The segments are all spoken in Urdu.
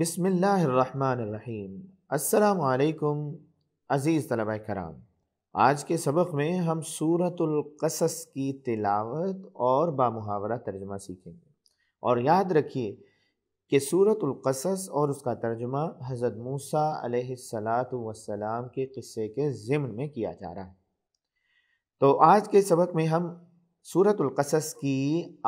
بسم اللہ الرحمن الرحیم السلام علیکم عزیز طلبہ کرام آج کے سبق میں ہم صورت القصص کی تلاوت اور بامحاورہ ترجمہ سیکھیں گے اور یاد رکھیے کہ صورت القصص اور اس کا ترجمہ حضرت موسیٰ علیہ والسلام کے قصے کے ضمن میں کیا جا رہا ہے تو آج کے سبق میں ہم صورت القصص کی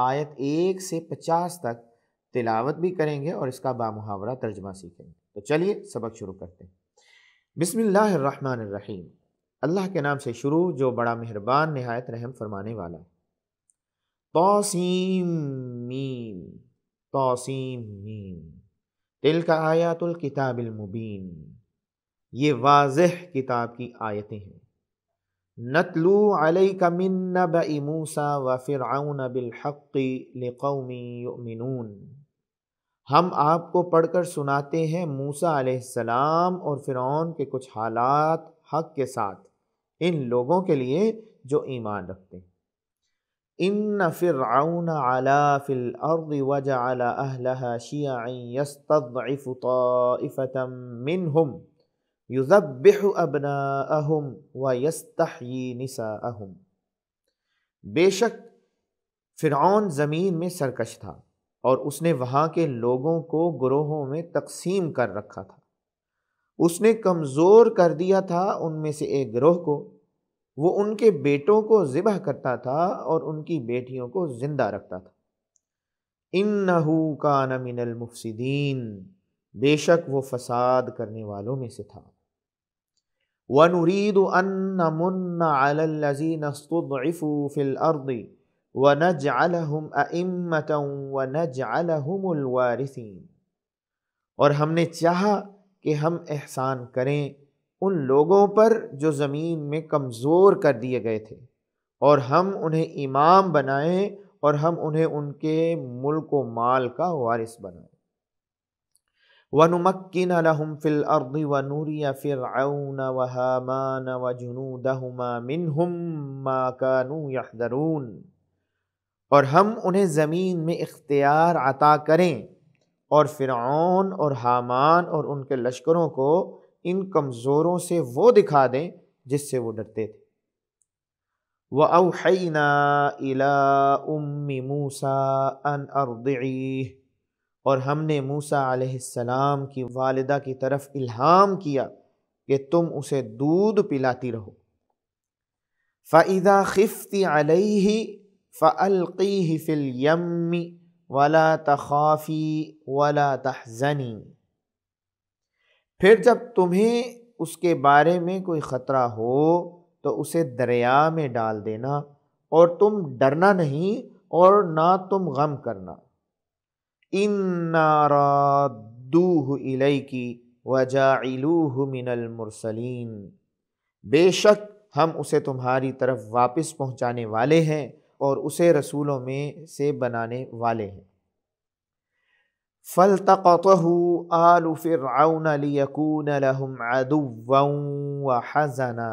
آیت ایک سے پچاس تک تلاوت بھی کریں گے اور اس کا بامحاورہ ترجمہ سیکھیں گے تو چلیے سبق شروع کرتے ہیں بسم اللہ الرحمن الرحیم اللہ کے نام سے شروع جو بڑا مہربان نہایت رحم فرمانے والا ہے توسیم توسیم میم میم آیات المبین یہ واضح کتاب کی آیتیں ہیں نتلو علیک من نبع موسیٰ و لقوم یؤمنون ہم آپ کو پڑھ کر سناتے ہیں موسا علیہ السلام اور فرعون کے کچھ حالات حق کے ساتھ ان لوگوں کے لیے جو ایمان رکھتے ہیں ان فرعون علا فی الارض وجعل اہلها شیعا یستضعف طائفة منهم یذبح ابناءهم ویستحیی نساءهم بے شک فرعون زمین میں سرکش تھا اور اس نے وہاں کے لوگوں کو گروہوں میں تقسیم کر رکھا تھا اس نے کمزور کر دیا تھا ان میں سے ایک گروہ کو وہ ان کے بیٹوں کو ذبح کرتا تھا اور ان کی بیٹیوں کو زندہ رکھتا تھا ان نہ کا نمن المفصین بے شک وہ فساد کرنے والوں میں سے تھا وہ انورید ان نہ منزی استدوف الردی وَنَجْعَلَهُمْ أَئِمَّةً وَنَجْعَلَهُمُ الْوَارِثِينَ اور ہم نے چاہا کہ ہم احسان کریں ان لوگوں پر جو زمین میں کمزور کر دیے گئے تھے اور ہم انہیں امام بنائیں اور ہم انہیں ان کے ملک و مال کا وارث بنائیں وَنُمَكِّنَ لَهُمْ فِي الْأَرْضِ وَنُورِيَ فِرْعَوْنَ وَهَامَانَ وَجُنُودَهُمَا مِنْهُمَّا كَانُوا يَحْذَرُونَ اور ہم انہیں زمین میں اختیار عطا کریں اور فرعون اور حامان اور ان کے لشکروں کو ان کمزوروں سے وہ دکھا دیں جس سے وہ ڈرتے تھے وہ اوحینا الا ام موسا اردعی اور ہم نے موسا علیہ السلام کی والدہ کی طرف الہام کیا کہ تم اسے دودھ پلاتی رہو فَإِذَا خفتی علیہ فعلقی فل یمی ولا تخافی ولا تحزنی پھر جب تمہیں اس کے بارے میں کوئی خطرہ ہو تو اسے دریا میں ڈال دینا اور تم ڈرنا نہیں اور نہ تم غم کرنا اندو علئی کی وجہ من المرسلین بے شک ہم اسے تمہاری طرف واپس پہنچانے والے ہیں اور اسے رسولوں میں سے بنانے والے ہیں فل تقوف و حضنا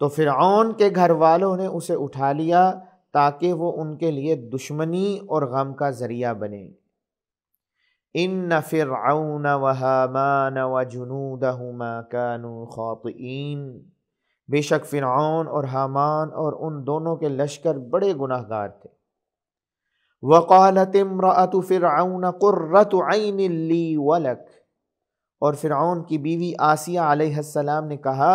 تو فرعون کے گھر والوں نے اسے اٹھا لیا تاکہ وہ ان کے لیے دشمنی اور غم کا ذریعہ بنے ان و وهامان وجنودهما کا خاطئين بے شک فرعون اور حامان اور ان دونوں کے لشکر بڑے گناہ گار تھے وقالت امرأت فرعون قرت عین لی ولک اور فرعون کی بیوی آسیہ علیہ السلام نے کہا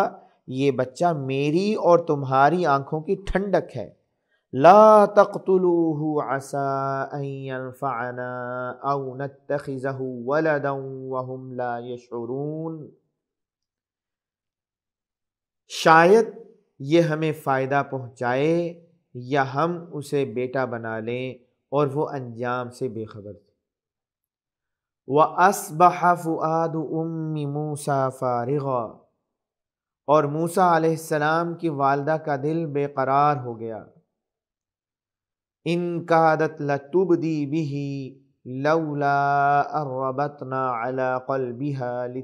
یہ بچہ میری اور تمہاری آنکھوں کی ٹھنڈک ہے لا تقتلوه عسى ان ينفعنا او نتخذه ولدا وهم لا يشعرون شاید یہ ہمیں فائدہ پہنچائے یا ہم اسے بیٹا بنا لیں اور وہ انجام سے بے خبر تھے وَأَصْبَحَ فُعَادُ أُمِّ امی موسا فارغ اور موسا علیہ السلام کی والدہ کا دل بے قرار ہو گیا انقادت لتب دی بھی لولا قلبین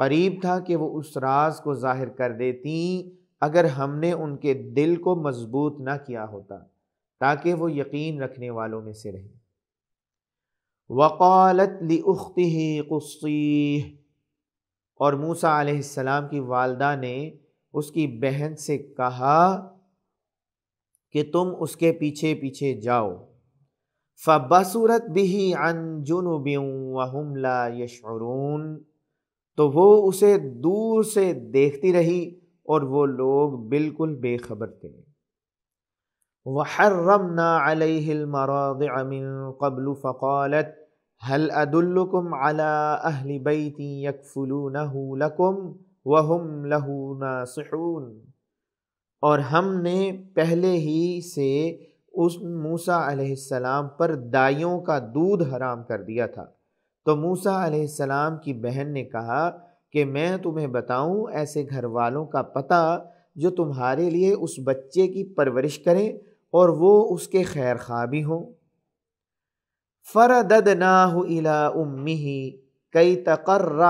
قریب تھا کہ وہ اس راز کو ظاہر کر دیتی اگر ہم نے ان کے دل کو مضبوط نہ کیا ہوتا تاکہ وہ یقین رکھنے والوں میں سے رہیں وقالت لِأُخْتِهِ قُصِّيهِ اور موسیٰ علیہ السلام کی والدہ نے اس کی بہن سے کہا کہ تم اس کے پیچھے پیچھے جاؤ فب بِهِ عَنْ ہی وَهُمْ لَا يَشْعُرُونَ تو وہ اسے دور سے دیکھتی رہی اور وہ لوگ بالکل بے خبر تھے وہرم نا علیہ قبل و فقولت حلقم علا اہل یکلو نہو لکم وحم لہو نا سیون اور ہم نے پہلے ہی سے اس موسا علیہ السلام پر دائیوں کا دودھ حرام کر دیا تھا تو موسا علیہ السلام کی بہن نے کہا کہ میں تمہیں بتاؤں ایسے گھر والوں کا پتہ جو تمہارے لیے اس بچے کی پرورش کریں اور وہ اس کے خیر خواہ بھی ہوں فر دد نا کئی تقرر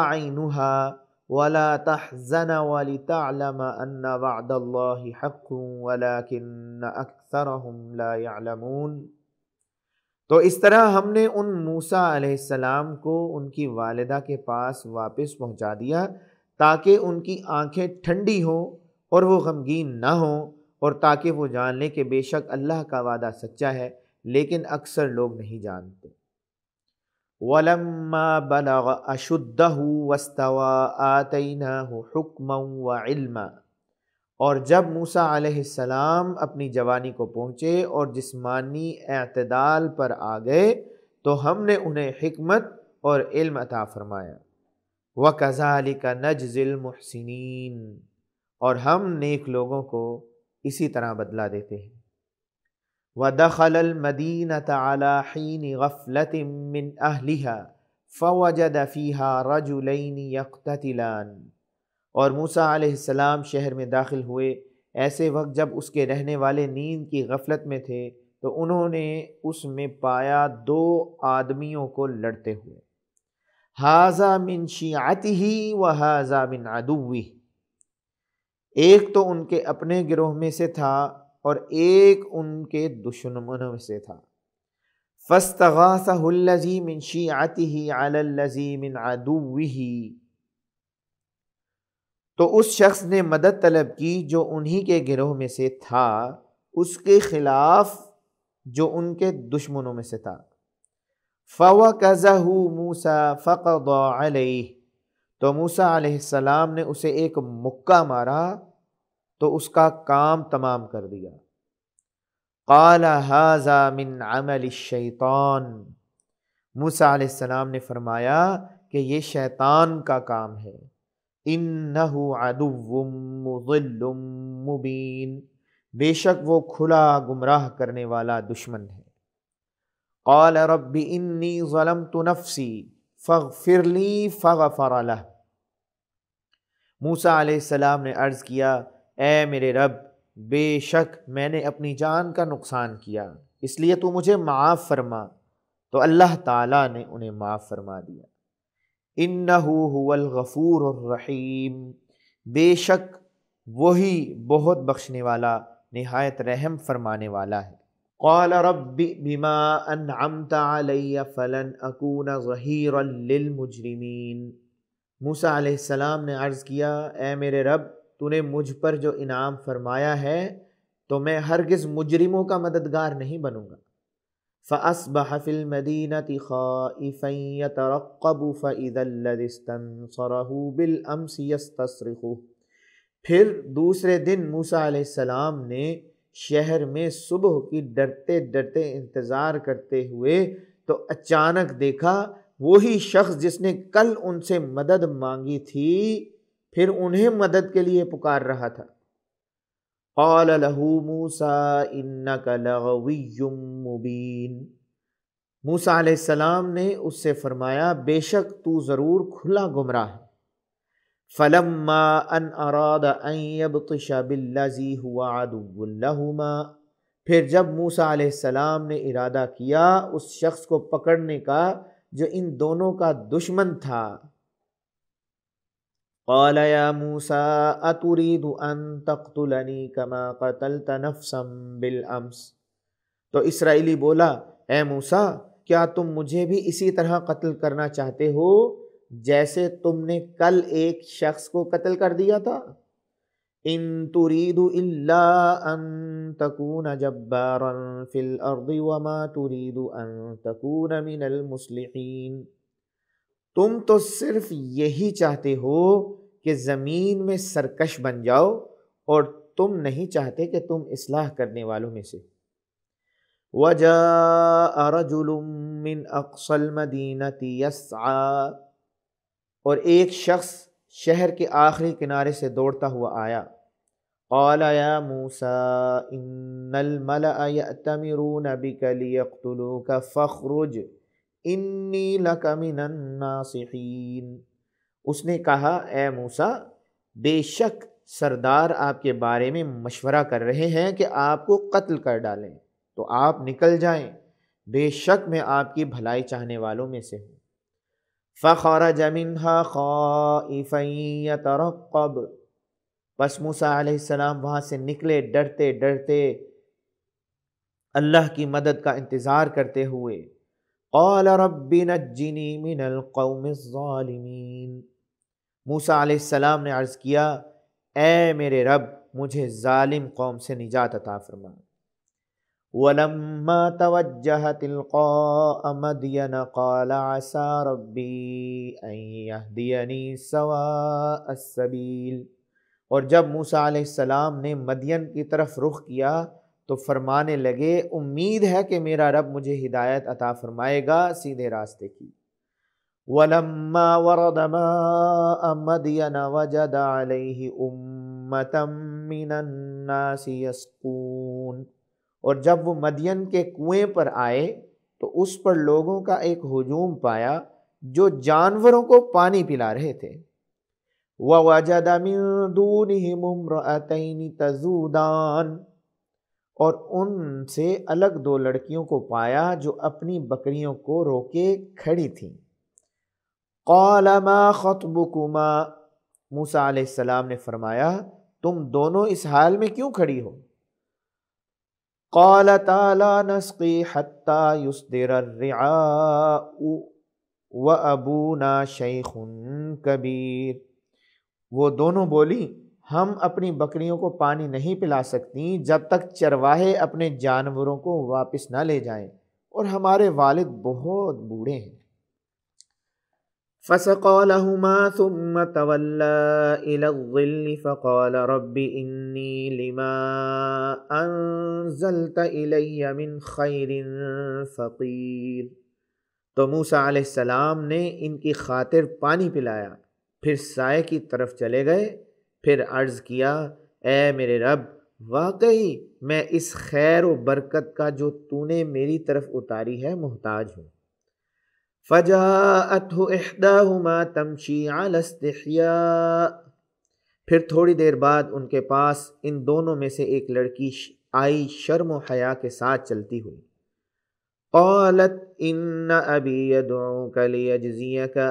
تو اس طرح ہم نے ان موسا علیہ السلام کو ان کی والدہ کے پاس واپس پہنچا دیا تاکہ ان کی آنکھیں ٹھنڈی ہوں اور وہ غمگین نہ ہوں اور تاکہ وہ جان لیں کہ بے شک اللہ کا وعدہ سچا ہے لیکن اکثر لوگ نہیں جانتے وَلَمَّا بَلَغَ ہو واتین حکمََََََََ و علما اور جب موسا علیہ السلام اپنی جوانی کو پہنچے اور جسمانی اعتدال پر آ گئے تو ہم نے انہیں حکمت اور علم عطا فرمایا وہ قزالی کا نجز المحسنین اور ہم نیک لوگوں کو اسی طرح بدلا دیتے ہیں و دخل غفلت من اہلیہ فوجد فیہا رجلین یقتتلان اور موسیٰ علیہ السلام شہر میں داخل ہوئے ایسے وقت جب اس کے رہنے والے نیند کی غفلت میں تھے تو انہوں نے اس میں پایا دو آدمیوں کو لڑتے ہوئے حاضہ من شیعتی ہی و من عدوی ایک تو ان کے اپنے گروہ میں سے تھا اور ایک ان کے میں سے تھا فَاسْتَغَاثَهُ الزی مِن آتی عَلَى الزی مِن عَدُوِّهِ تو اس شخص نے مدد طلب کی جو انہی کے گروہ میں سے تھا اس کے خلاف جو ان کے دشمنوں میں سے تھا فو قزہ موسا فق علیہ تو موسا علیہ السلام نے اسے ایک مکہ مارا تو اس کا کام تمام کر دیا قال حاض من عمل الشیطان موسا علیہ السلام نے فرمایا کہ یہ شیطان کا کام ہے عدو مضل مبین بے شک وہ کھلا گمراہ کرنے والا دشمن ہے قال رب انی ظلمت نفسی فاغفر لی فغفر لہ موسیٰ علیہ السلام نے عرض کیا اے میرے رب بے شک میں نے اپنی جان کا نقصان کیا اس لیے تو مجھے معاف فرما تو اللہ تعالیٰ نے انہیں معاف فرما دیا ان الرحیم بے شک وہی بہت بخشنے والا نہایت رحم فرمانے والا ہے رب علیہ السلام نے عرض کیا اے میرے رب نے مجھ پر جو انعام فرمایا ہے تو میں ہرگز مجرموں کا مددگار نہیں بنوں گا فأصبح في المدينة خائفا يترقب فإذا الذي استنصره بالأمس يستصرخه پھر دوسرے دن موسیٰ علیہ السلام نے شہر میں صبح کی ڈرتے ڈرتے انتظار کرتے ہوئے تو اچانک دیکھا وہی شخص جس نے کل ان سے مدد مانگی تھی پھر انہیں مدد کے لیے پکار رہا تھا قال له موسى انك لغوي مبين موسیٰ علیہ السلام نے اس سے فرمایا بے شک تو ضرور کھلا گمراہ ہے فلما ان اراد ان یبطش بالذي هو عدو لهما پھر جب موسیٰ علیہ السلام نے ارادہ کیا اس شخص کو پکڑنے کا جو ان دونوں کا دشمن تھا قال يا موسى أتريد أن تقتلني كما قتلت نفسا بالأمس تو اسرائیلی بولا اے موسا کیا تم مجھے بھی اسی طرح قتل کرنا چاہتے ہو جیسے تم نے کل ایک شخص کو قتل کر دیا تھا ان تريد الا ان تكون جبارا في الارض وما تريد ان تكون من المصلحين تم تو صرف یہی چاہتے ہو کہ زمین میں سرکش بن جاؤ اور تم نہیں چاہتے کہ تم اصلاح کرنے والوں میں سے وجا رجل من اقصی المدینہ یسعی اور ایک شخص شہر کے آخری کنارے سے دوڑتا ہوا آیا قال يا موسى ان الملأ يأتمرون بك ليقتلوك فاخرج انی الناصحین اس نے کہا اے موسیٰ بے شک سردار آپ کے بارے میں مشورہ کر رہے ہیں کہ آپ کو قتل کر ڈالیں تو آپ نکل جائیں بے شک میں آپ کی بھلائی چاہنے والوں میں سے ہوں پس موسیٰ علیہ السلام وہاں سے نکلے ڈرتے ڈرتے اللہ کی مدد کا انتظار کرتے ہوئے قال رب نجنی من القوم الظالمین موسیٰ علیہ السلام نے عرض کیا اے میرے رب مجھے ظالم قوم سے نجات عطا فرما وَلَمَّا تَوَجَّهَتِ الْقَاءَ مَدْيَنَ قَالَ عَسَى رَبِّي أَن يَهْدِيَنِي سَوَاءَ السَّبِيلِ اور جب موسیٰ علیہ السلام نے مدین کی طرف رخ کیا تو فرمانے لگے امید ہے کہ میرا رب مجھے ہدایت عطا فرمائے گا سیدھے راستے کی وَلَمَّا وَرَدَ مَاءَ مَدْيَنَ وَجَدَ عَلَيْهِ أُمَّةً مِّنَ النَّاسِ يَسْقُونَ اور جب وہ مدین کے کوئیں پر آئے تو اس پر لوگوں کا ایک ہجوم پایا جو جانوروں کو پانی پلا رہے تھے وَوَجَدَ مِن دُونِهِمُ امْرَأَتَيْنِ تَزُودَانِ اور ان سے الگ دو لڑکیوں کو پایا جو اپنی بکریوں کو رو کے کھڑی تھیں قال ما بکما موسا علیہ السلام نے فرمایا تم دونوں اس حال میں کیوں کھڑی ہو قال ہوا نسقی ریا ابو نا شیخن کبیر وہ دونوں بولی ہم اپنی بکریوں کو پانی نہیں پلا سکتیں جب تک چرواہے اپنے جانوروں کو واپس نہ لے جائیں اور ہمارے والد بہت بوڑھے ہیں خير فقير تو موسیٰ علیہ السلام نے ان کی خاطر پانی پلایا پھر سائے کی طرف چلے گئے پھر عرض کیا اے میرے رب واقعی میں اس خیر و برکت کا جو تو نے میری طرف اتاری ہے محتاج ہوں فجا پھر تھوڑی دیر بعد ان کے پاس ان دونوں میں سے ایک لڑکی آئی شرم و حیا کے ساتھ چلتی ہوئی قالت ان ما انجی کا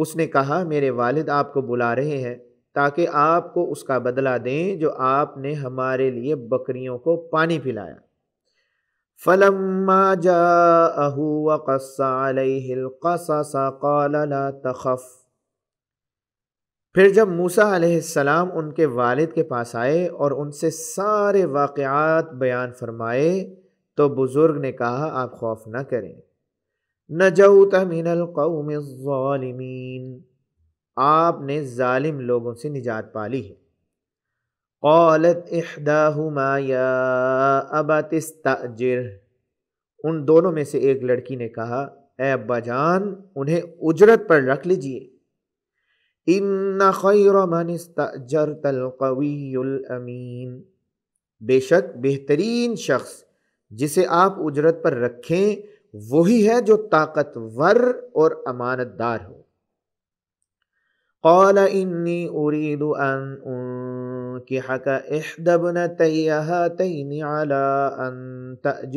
اس نے کہا میرے والد آپ کو بلا رہے ہیں تاکہ آپ کو اس کا بدلہ دیں جو آپ نے ہمارے لیے بکریوں کو پانی پلایا تخف پھر جب موسا علیہ السلام ان کے والد کے پاس آئے اور ان سے سارے واقعات بیان فرمائے تو بزرگ نے کہا آپ خوف نہ کریں نجوت من القوم الظالمین آپ نے ظالم لوگوں سے نجات پالی ہے قالت احداہما یا ابت استاجر ان دونوں میں سے ایک لڑکی نے کہا اے ابا جان انہیں اجرت پر رکھ لیجئے ان خیر من استاجرت القوی الامین بے شک بہترین شخص جسے آپ اجرت پر رکھیں وہی ہے جو طاقتور اور امانت دار ہو قال انی ان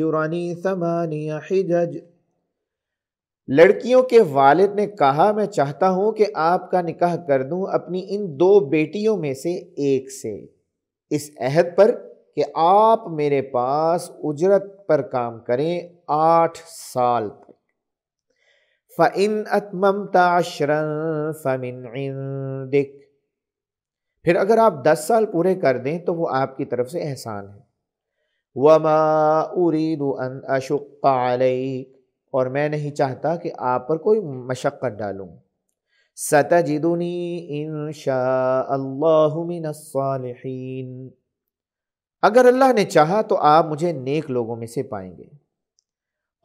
ان ثمانی حجج لڑکیوں کے والد نے کہا میں چاہتا ہوں کہ آپ کا نکاح کر دوں اپنی ان دو بیٹیوں میں سے ایک سے اس عہد پر کہ آپ میرے پاس اجرت پر کام کریں آٹھ سال تک فعن اتمم تاشرن فمن عندک پھر اگر آپ دس سال پورے کر دیں تو وہ آپ کی طرف سے احسان ہے وما ارید ان اشق علیک اور میں نہیں چاہتا کہ آپ پر کوئی مشقت ڈالوں ستجدنی ان شاء اللہ من الصالحین اگر اللہ نے چاہا تو آپ مجھے نیک لوگوں میں سے پائیں گے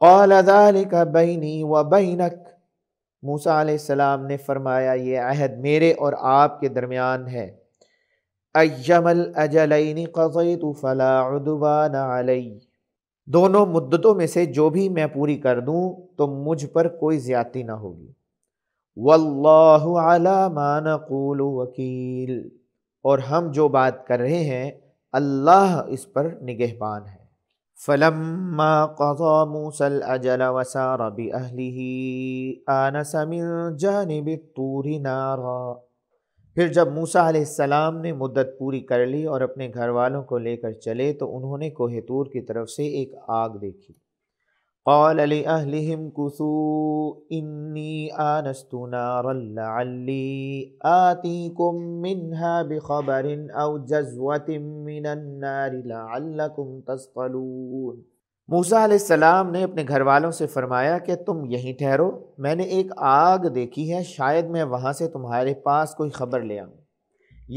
قَالَ ذَلِكَ بَيْنِي وَبَيْنَكَ موسیٰ علیہ السلام نے فرمایا یہ عہد میرے اور آپ کے درمیان ہے اَيَّمَ الْأَجَلَيْنِ قَضَيْتُ فَلَا عُدُوَانَ عَلَيْ دونوں مددوں میں سے جو بھی میں پوری کر دوں تو مجھ پر کوئی زیادتی نہ ہوگی وَاللَّهُ عَلَى مَا نَقُولُ وَكِيلُ اور ہم جو بات کر رہے ہیں اللہ اس پر نگہبان ہے فلما قضى موسى الأجل وسار بأهله آنس من جانب الطور نارا پھر جب موسیٰ علیہ السلام نے مدت پوری کر لی اور اپنے گھر والوں کو لے کر چلے تو انہوں نے کوہ تور کی طرف سے ایک آگ دیکھی قال لأهلهم كثوا إني آنست نارا لعلي آتيكم منها بخبر أو جزوة من النار لعلكم تسقلون موسیٰ علیہ السلام نے اپنے گھر والوں سے فرمایا کہ تم یہیں ٹھہرو میں نے ایک آگ دیکھی ہے شاید میں وہاں سے تمہارے پاس کوئی خبر لے آؤں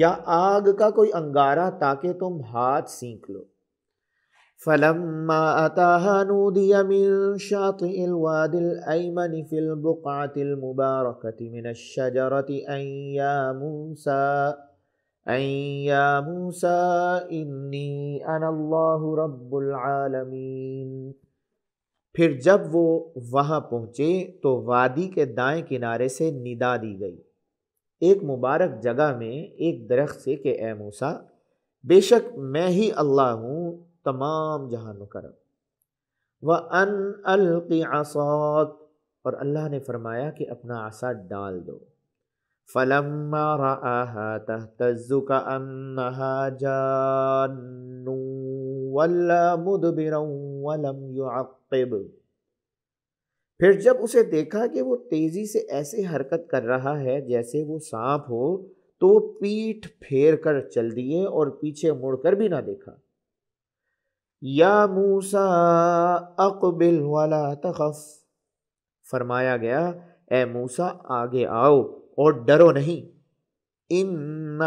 یا آگ کا کوئی انگارہ تاکہ تم ہاتھ سینک لو فلما أتاها نودي من شاطئ الواد الأيمن في البقعة المباركة من الشجرة أن يا موسى أن يا موسى إني أنا الله رب العالمين پھر جب وہ وہاں پہنچے تو وادی کے دائیں کنارے سے ندا دی گئی ایک مبارک جگہ میں ایک درخت سے کہ اے موسیٰ بے شک میں ہی اللہ ہوں تمام جہان و ان اور اللہ نے فرمایا کہ اپنا آسا ڈال دو پھر جب اسے دیکھا کہ وہ تیزی سے ایسے حرکت کر رہا ہے جیسے وہ سانپ ہو تو پیٹھ پھیر کر چل دیے اور پیچھے مڑ کر بھی نہ دیکھا یا موسا اقبل ولا تخف فرمایا گیا اے موسا آگے آؤ اور ڈرو نہیں ان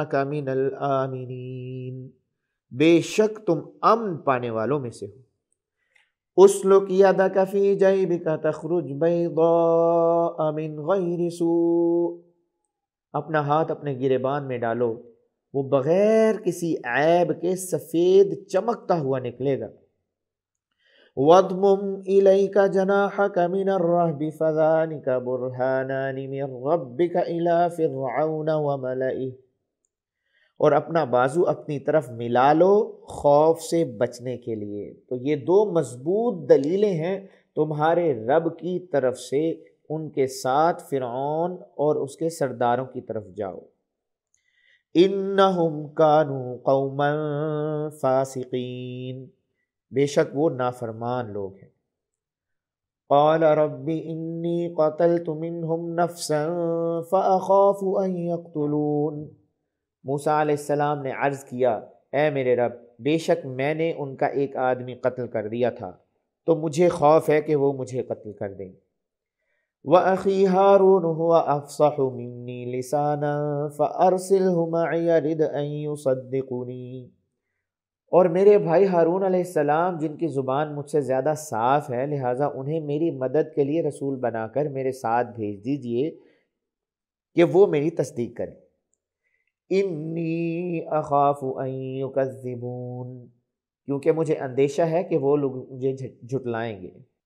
بے شک تم امن پانے والوں میں سے ہو اسلک کی کفی جائی جیب کا تخرج بے گو امین غیر سوء اپنا ہاتھ اپنے گرے میں ڈالو وہ بغیر کسی عیب کے سفید چمکتا ہوا نکلے گا وَضْمُمْ إِلَيْكَ جَنَاحَكَ مِنَ الرَّهْبِ فَذَانِكَ بُرْهَانَانِ مِنْ رَبِّكَ إِلَى فِرْعَوْنَ وَمَلَئِهِ اور اپنا بازو اپنی طرف ملا لو خوف سے بچنے کے لیے تو یہ دو مضبوط دلیلیں ہیں تمہارے رب کی طرف سے ان کے ساتھ فرعون اور اس کے سرداروں کی طرف جاؤ انہم کانو قوما فاسقین بے شک وہ نافرمان لوگ ہیں قال رب انی قتلت منہم نفسا فاخاف ان یقتلون موسیٰ علیہ السلام نے عرض کیا اے میرے رب بے شک میں نے ان کا ایک آدمی قتل کر دیا تھا تو مجھے خوف ہے کہ وہ مجھے قتل کر دیں اور میرے بھائی ہارون علیہ السلام جن کی زبان مجھ سے زیادہ صاف ہے لہٰذا انہیں میری مدد کے لیے رسول بنا کر میرے ساتھ بھیج دیجئے کہ وہ میری تصدیق کریں انی اخاف کیونکہ مجھے اندیشہ ہے کہ وہ لوگ مجھے جھٹلائیں گے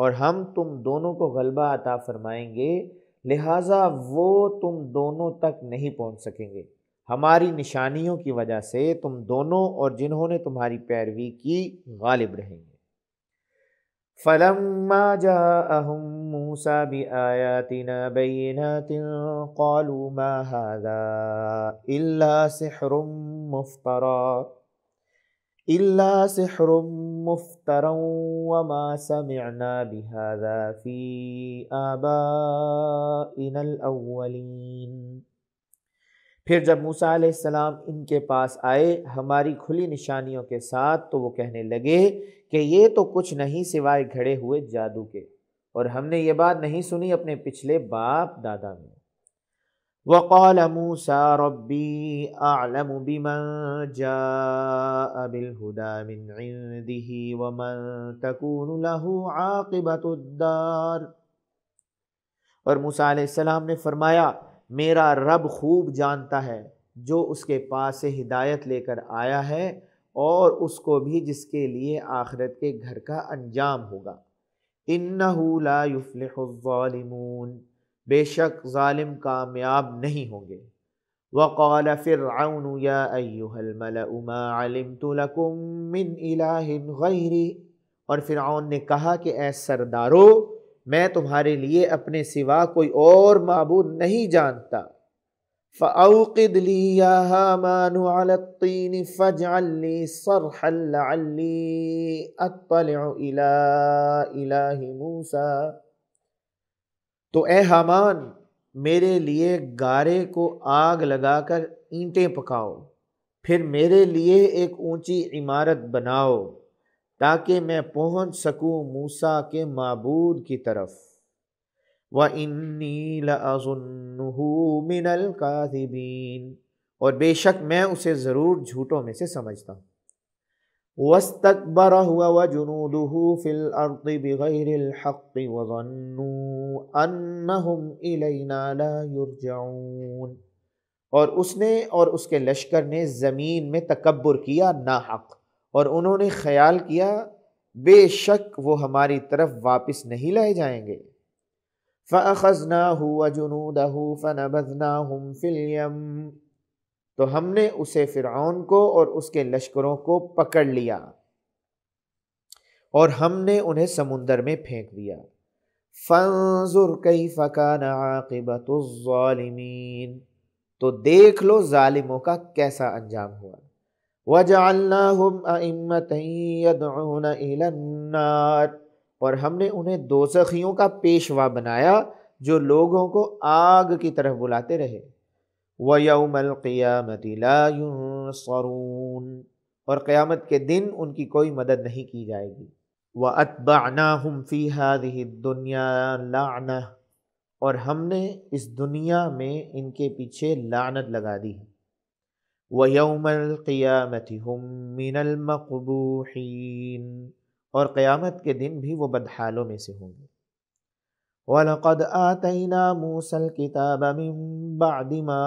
اور ہم تم دونوں کو غلبہ عطا فرمائیں گے لہٰذا وہ تم دونوں تک نہیں پہنچ سکیں گے ہماری نشانیوں کی وجہ سے تم دونوں اور جنہوں نے تمہاری پیروی کی غالب رہیں گے فلما آیا تین إلا اللہ سے اللہ پھر جب موسیٰ علیہ السلام ان کے پاس آئے ہماری کھلی نشانیوں کے ساتھ تو وہ کہنے لگے کہ یہ تو کچھ نہیں سوائے گھڑے ہوئے جادو کے اور ہم نے یہ بات نہیں سنی اپنے پچھلے باپ دادا میں وقال موسى ربي أعلم بمن جاء بالهدى من عنده ومن تكون له عاقبة الدار اور موسیٰ علیہ السلام نے فرمایا میرا رب خوب جانتا ہے جو اس کے پاس سے ہدایت لے کر آیا ہے اور اس کو بھی جس کے لیے آخرت کے گھر کا انجام ہوگا انہو لا یفلح الظالمون بے شک ظالم کامیاب نہیں ہوں گے وقال فرعون یا ایوہ الملأ ما علمت لکم من الہ غیری اور فرعون نے کہا کہ اے سردارو میں تمہارے لیے اپنے سوا کوئی اور معبود نہیں جانتا فَأَوْقِدْ لِي يَا هَامَانُ عَلَى الطِّينِ فَاجْعَلْ لِي صَرْحًا لَعَلِّي أَطَّلِعُ إِلَىٰ إِلَٰهِ مُوسَىٰ تو اے حامان میرے لیے گارے کو آگ لگا کر اینٹیں پکاؤ پھر میرے لیے ایک اونچی عمارت بناؤ تاکہ میں پہنچ سکوں موسا کے معبود کی طرف انی من القاذبین اور بے شک میں اسے ضرور جھوٹوں میں سے سمجھتا ہوں وسطبر ہوا و جنود ہو فل عرق بغیر الحق وغنو ان علینا اور اس نے اور اس کے لشکر نے زمین میں تکبر کیا نہ حق اور انہوں نے خیال کیا بے شک وہ ہماری طرف واپس نہیں لائے جائیں گے فَأَخَذْنَاهُ وَجُنُودَهُ فَنَبَذْنَاهُمْ فِي الْيَمِّ تو ہم نے اسے فرعون کو اور اس کے لشکروں کو پکڑ لیا اور ہم نے انہیں سمندر میں پھینک دیا فنضا عاقبت الظالمین تو دیکھ لو ظالموں کا کیسا انجام ہوا الی النار اور ہم نے انہیں دوزخیوں کا پیشوا بنایا جو لوگوں کو آگ کی طرف بلاتے رہے وَيَوْمَ الْقِيَامَةِ لَا يُنصَرُونَ اور قیامت کے دن ان کی کوئی مدد نہیں کی جائے گی وَأَتْبَعْنَاهُمْ فِي هَذِهِ الدُّنْيَا لَعْنَةً اور ہم نے اس دنیا میں ان کے پیچھے لعنت لگا دی وَيَوْمَ الْقِيَامَةِ هُمْ مِنَ الْمَقْبُوحِينَ اور قیامت کے دن بھی وہ بدحالوں میں سے ہوں گے وَلَقَدْ آتَيْنَا مُوسَى الْكِتَابَ مِنْ بَعْدِ مَا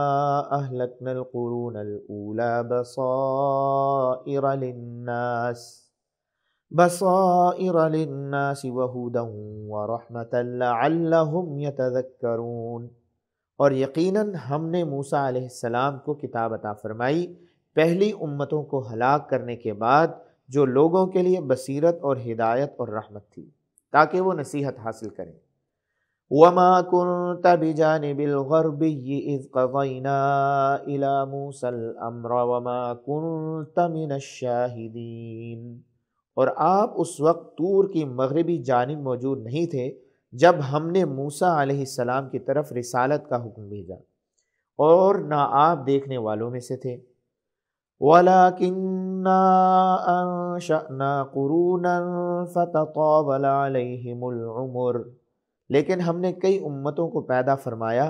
أَهْلَكْنَا الْقُرُونَ الْأُولَى بَصَائِرَ لِلنَّاسِ بَصَائِرَ لِلنَّاسِ وَهُدًى وَرَحْمَةً لَعَلَّهُمْ يَتَذَكَّرُونَ اور یقیناً ہم نے موسیٰ علیہ السلام کو کتاب عطا فرمائی پہلی امتوں کو ہلاک کرنے کے بعد جو لوگوں کے لیے بصیرت اور ہدایت اور رحمت تھی تاکہ وہ نصیحت حاصل کریں وما كنت بجانب الغربي إذ قضينا إلى موسى الأمر وما كنت من الشاهدين اور آپ اس وقت تور کی مغربی جانب موجود نہیں تھے جب ہم نے موسیٰ علیہ السلام کی طرف رسالت کا حکم بھیجا اور نہ آپ دیکھنے والوں میں سے تھے وَلَكِنَّا أَنشَأْنَا قُرُونًا فَتَطَاوَلَ عَلَيْهِمُ الْعُمُرِ لیکن ہم نے کئی امتوں کو پیدا فرمایا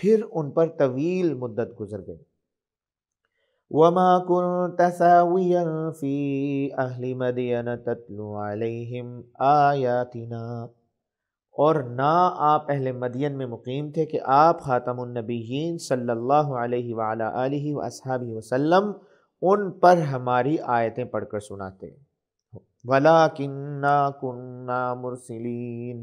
پھر ان پر طویل مدت گزر گئی وما كنت ساويا في اهل مدين تتلو عليهم آياتنا اور نہ آپ اہل مدین میں مقیم تھے کہ آپ خاتم النبیین صلی اللہ علیہ وعلا آلہ واصحابہ وسلم ان پر ہماری آیتیں پڑھ کر سناتے وَلَكِنَّا كُنَّا مرسلین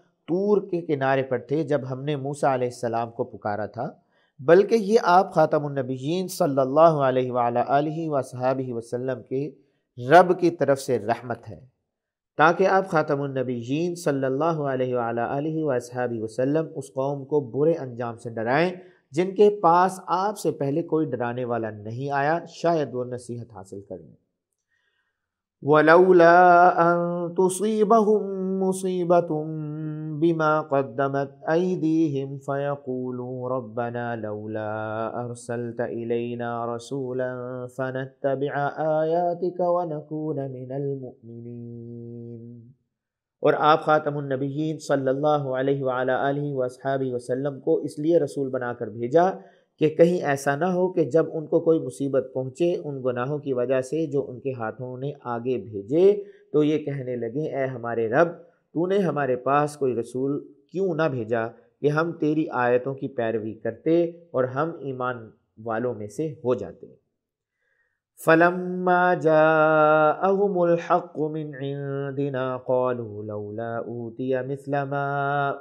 تور کے کنارے پر تھے جب ہم نے موسا علیہ السلام کو پکارا تھا بلکہ یہ آپ خاتم النبیین صلی اللہ علیہ وآلہ وسلم کے رب کی طرف سے رحمت ہے تاکہ آپ خاتم النبیین صلی اللہ علیہ وآلہ وآلہ وسلم اس قوم کو برے انجام سے ڈرائیں جن کے پاس آپ سے پہلے کوئی ڈرانے والا نہیں آیا شاید وہ نصیحت حاصل کر لیں أَن مُصِيبَةٌ بما قدمت أيديهم فيقولوا ربنا لولا أرسلت إلينا رسولا فنتبع آياتك ونكون من المؤمنين اور آپ خاتم النبیین صلی اللہ علیہ وعلیٰ علیہ وآلہ وسلم کو اس لیے رسول بنا کر بھیجا کہ کہیں ایسا نہ ہو کہ جب ان کو کوئی مصیبت پہنچے ان گناہوں کی وجہ سے جو ان کے ہاتھوں نے آگے بھیجے تو یہ کہنے لگیں اے ہمارے رب تو نے ہمارے پاس کوئی رسول کیوں نہ بھیجا کہ ہم تیری آیتوں کی پیروی کرتے اور ہم ایمان والوں میں سے ہو جاتے مثل ما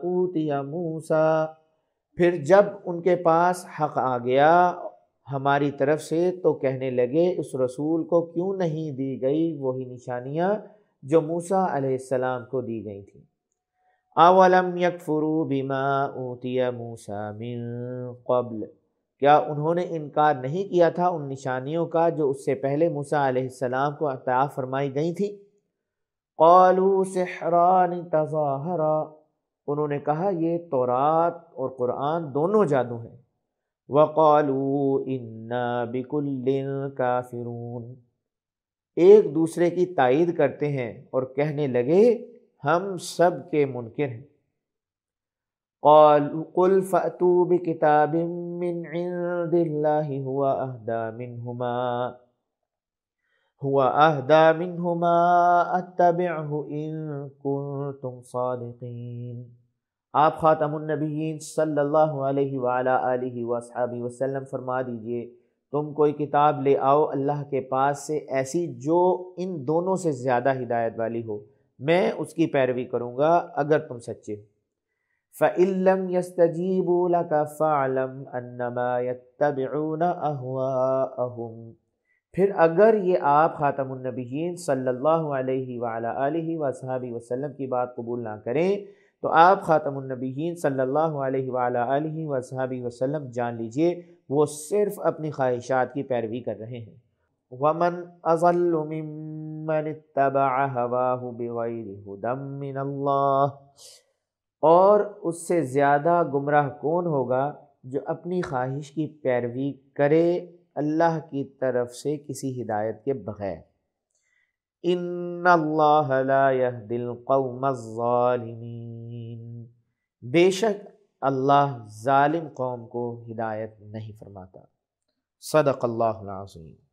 اوتیا موسا پھر جب ان کے پاس حق آ گیا ہماری طرف سے تو کہنے لگے اس رسول کو کیوں نہیں دی گئی وہی نشانیاں جو موسیٰ علیہ السلام کو دی گئی تھیں اولم اوتی موسیٰ من قبل کیا انہوں نے انکار نہیں کیا تھا ان نشانیوں کا جو اس سے پہلے موسیٰ علیہ السلام کو عطا فرمائی گئی تھی قالو سحران تظاہرا انہوں نے کہا یہ تورات اور قرآن دونوں جادو ہیں وَقَالُوا إِنَّا بِكُلِّن كَافِرُونَ ایک دوسرے کی تائید کرتے ہیں اور کہنے لگے ہم سب کے منکر ہیں قل من عند آپ خاتم النبیین صلی اللہ علیہ وعلا آلہ وآلہ وسلم فرما دیجئے تم کوئی کتاب لے آؤ اللہ کے پاس سے ایسی جو ان دونوں سے زیادہ ہدایت والی ہو میں اس کی پیروی کروں گا اگر تم سچے ہو فعلم پھر اگر یہ آپ خاتم النبیین صلی اللہ علیہ وصہبی وسلم کی بات قبول نہ کریں تو آپ خاتم النبیین صلی اللہ علیہ وآلہ علیہ وصحابی وسلم جان لیجئے وہ صرف اپنی خواہشات کی پیروی کر رہے ہیں اور اس سے زیادہ گمراہ کون ہوگا جو اپنی خواہش کی پیروی کرے اللہ کی طرف سے کسی ہدایت کے بغیر ان اللہ لا القوم الظالمین بے شک اللہ ظالم قوم کو ہدایت نہیں فرماتا صدق اللہ العظیم